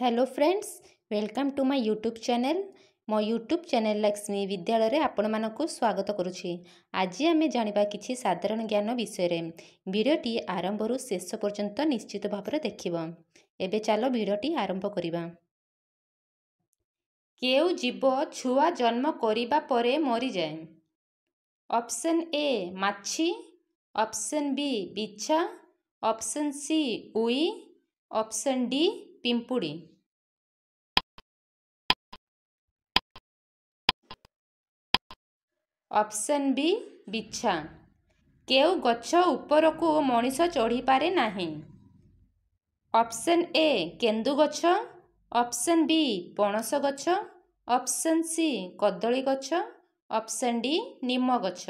hello friends welcome to my YouTube channel ମୋ YouTube channel Lakshmi ବିଦ୍ୟାଳୟରେ ଆପଣମାନଙ୍କୁ ସ୍ୱାଗତ କରୁଛି ଆଜି ଆମେ ଜାଣିବା କିଛି ସାଧାରଣ ଜ୍ଞାନ ବିଷୟରେ ଭିଡ଼ିଓଟି ଆରମ୍ଭରୁ ଶେଷ ପର୍ଯ୍ୟନ୍ତ ନିଶ୍ଚିତ ଭାବରେ ଦେଖିବ ଏବେ ଚାଲ ଭିଡ଼ିଓଟି ଆରମ୍ଭ କରିବା କେଉଁ ଜୀବ ଛୁଆ ଜନ୍ମ କରିବା ପରେ ମରିଯାଏ ଅପ୍ସନ୍ ଏ ମାଛି ଅପ୍ସନ୍ ବି ବିଛା ଅପ୍ସନ୍ ସି ଉଇ ଅପ୍ସନ୍ ଡି ପିମ୍ପୁଡ଼ି ଅପସନ୍ ବି ବିଛା କେଉଁ ଗଛ ଉପରକୁ ମଣିଷ ଚଢ଼ିପାରେ ନାହିଁ ଅପସନ୍ ଏ କେନ୍ଦୁ ଗଛ ଅପସନ୍ ବି ପଣସ ଗଛ ଅପସନ୍ ସି କଦଳୀ ଗଛ ଅପସନ୍ ଡି ନିମ ଗଛ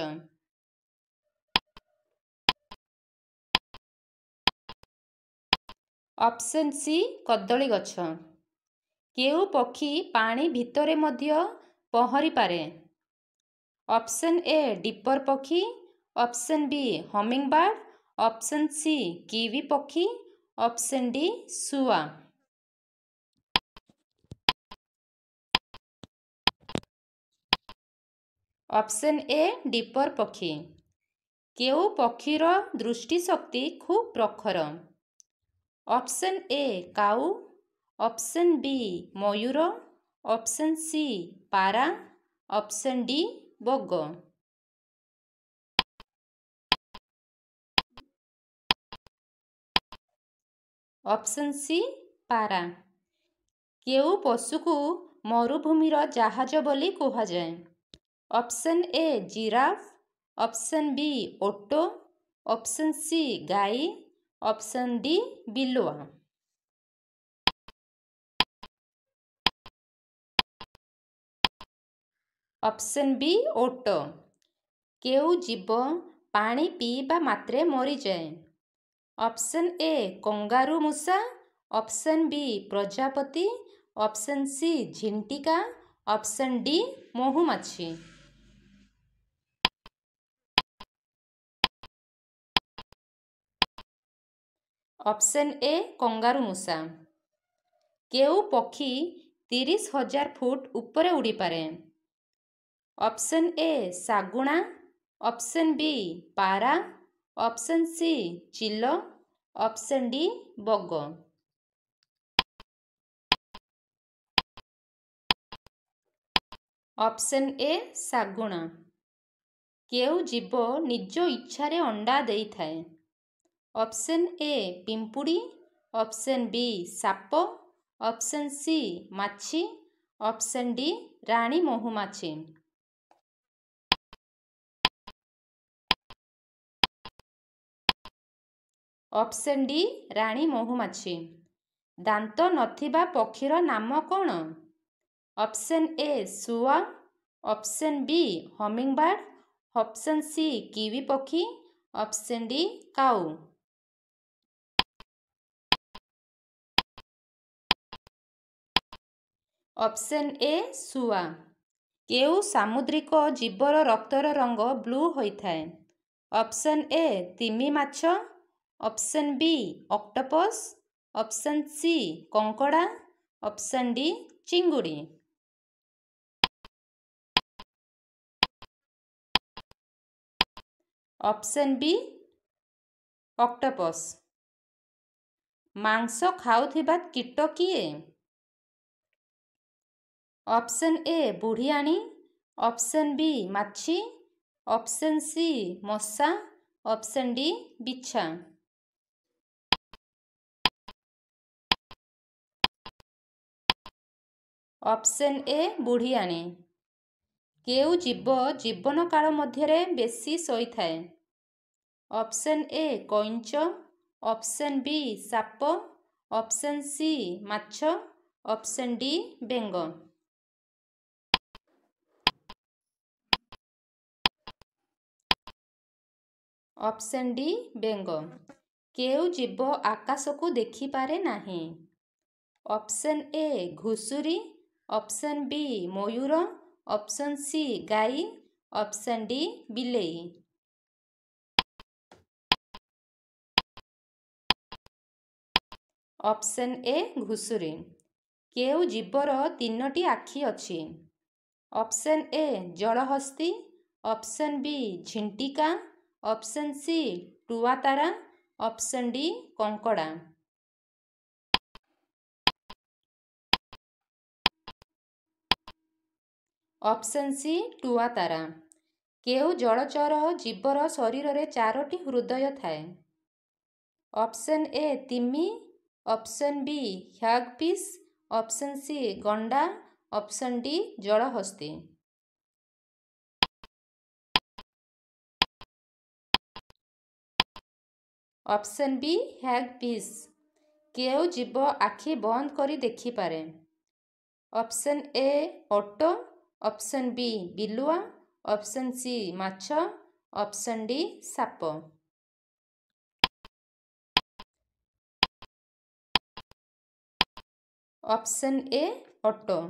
ଅପସନ୍ ସି କଦଳୀ ଗଛ କେଉଁ ପକ୍ଷୀ ପାଣି ଭିତରେ ମଧ୍ୟ ପହଁରିପାରେ ଅପସନ୍ ଏ ଡିପର ପକ୍ଷୀ option B hummingbird option C kiwi ପକ୍ଷୀ ଅପସନ୍ ଡି ଶୁଆ ଅପସନ୍ ଏ ଡିପର ପକ୍ଷୀ କେଉଁ ପକ୍ଷୀର ଦୃଷ୍ଟିଶକ୍ତି ଖୁବ୍ ପ୍ରଖର ଅପ୍ସନ୍ ଏ କାଉ ଅପ୍ସନ୍ ବି ମୟୂର ଅପ୍ସନ୍ ସି ପାରା ଅପ୍ସନ୍ ଡି ବଗ ଅପ୍ସନ୍ ସି ପାରା କେଉଁ ପଶୁକୁ ମରୁଭୂମିର ଜାହାଜ ବୋଲି କୁହାଯାଏ option A giraffe option B ଓଟୋ ଅପ୍ସନ୍ ସି ଗାଈ ऑप्शन डी बिलवा ଅପସନ୍ ବି ଓଟ କେଉଁ ଜୀବ ପାଣି ପିଇବା ମାତ୍ରେ ମରିଯାଏ ଅପସନ୍ ଏ କଙ୍ଗାରୁ ମୂଷା ଅପସନ୍ ବି ପ୍ରଜାପତି ଅପସନ୍ ସି ଝିଣ୍ଟିକା ଅପସନ୍ ଡି ମହୁମାଛି ଅପ୍ସନ୍ ଏ କଙ୍ଗାରୁ ମୂଷା କେଉଁ ପକ୍ଷୀ ତିରିଶ ହଜାର ଫୁଟ ଉପରେ ଉଡ଼ିପାରେ ଅପ୍ସନ୍ ଏ ଶାଗୁଣା ଅପ୍ସନ୍ ବି ପାରା ଅପ୍ସନ୍ ସି ଚିଲ ଅପ୍ସନ୍ ଡି ବଗ ଅପ୍ସନ୍ ଏ ଶାଗୁଣା କେଉଁ ଜୀବ ନିଜ ଇଚ୍ଛାରେ ଅଣ୍ଡା ଦେଇଥାଏ ଅପ୍ସନ୍ ଏ ପିମ୍ପୁଡ଼ି ଅପ୍ସନ୍ ବି ସାପ ଅପ୍ସନ୍ ସି ମାଛି ଅପ୍ସନ୍ ଡି ରାଣୀ ମହୁମାଛି ଅପ୍ସନ୍ ଡି ରାଣୀ ମହୁମାଛି ଦାନ୍ତ ନଥିବା ପକ୍ଷୀର ନାମ କ'ଣ ଅପ୍ସନ୍ ଏ ସୁଆ option B hummingbird option C kiwi ପକ୍ଷୀ ଅପ୍ସନ୍ ଡି କାଉ ଅପ୍ସନ୍ ଏ ଶୁଆ କେଉଁ ସାମୁଦ୍ରିକ ଜୀବର ରକ୍ତର ରଙ୍ଗ ବ୍ଲୁ ହୋଇଥାଏ ଅପ୍ସନ୍ ଏ ତିମି ମାଛ option B octopus option C କଙ୍କଡ଼ା ଅପ୍ସନ୍ ଡି ଚିଙ୍ଗୁଡ଼ି ଅପ୍ସନ୍ ବି ଅକ୍ଟୋପସ୍ ମାଂସ ଖାଉଥିବା କୀଟ କିଏ অপশন এ বুড়িয়াণী অপশন বি মাছি অপশন সি মশা অপশন ডি বিছা অপশন এ বুড়িয়াণী কেউ জীব জীবনকাল মধ্যে বেশি ଶୋଇଥାଏ অপশন এ কইঞ্চ অপশন বি সাপ অপশন সি মাছ অপশন ডি বেঙ্গ ଅପସନ୍ ଡି ବେଙ୍ଗ କେଉଁ ଜୀବ ଆକାଶକୁ ଦେଖିପାରେ ନାହିଁ ଅପସନ୍ ଏ ଘୁଷୁରୀ ଅପସନ୍ ବି ମୟୂର ଅପସନ୍ ସି ଗାଈ ଅପସନ୍ ଡି ବିଲେଇ ଅପସନ୍ ଏ ଘୁଷୁରୀ କେଉଁ ଜୀବର ତିନୋଟି ଆଖି ଅଛି ଅପସନ୍ ଏ ଜଳହସ୍ତି ଅପସନ୍ ବି ଝିଣ୍ଟିକା option C tuatara option D କଙ୍କଡ଼ା ଅପସନ୍ ସି ଟୁଆତାରା କେଉଁ ଜଳଚର ଜୀବର ଶରୀରରେ ଚାରୋଟି ହୃଦୟ ଥାଏ ଅପସନ୍ ଏ ତିମି option B hagfish option C ଗଣ୍ଡା ଅପସନ୍ ଡି ଜଳହସ୍ତି ଅପସନ୍ ବି ହ୍ୟାଗ୍ ପିସ୍ କେଉଁ ଜୀବ ଆଖି ବନ୍ଦ କରି ଦେଖିପାରେ ଅପସନ୍ ଏ ଅଟୋ ଅପସନ୍ ବି ବିଲୁଆ ଅପସନ୍ ସି ମାଛ ଅପସନ୍ ଡି ସାପ ଅପସନ୍ ଏ ଅଟୋ